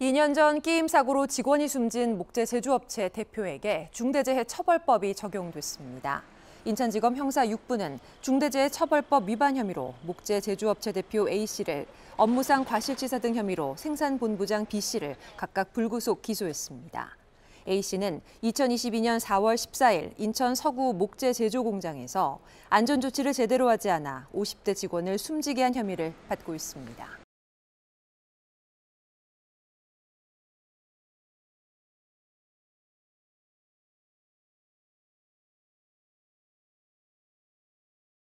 2년 전 게임 사고로 직원이 숨진 목재 제조업체 대표에게 중대재해 처벌법이 적용됐습니다. 인천지검 형사 6부는 중대재해 처벌법 위반 혐의로 목재 제조업체 대표 A씨를 업무상 과실치사 등 혐의로 생산본부장 B씨를 각각 불구속 기소했습니다. A씨는 2022년 4월 14일 인천 서구 목재 제조공장에서 안전조치를 제대로 하지 않아 50대 직원을 숨지게 한 혐의를 받고 있습니다.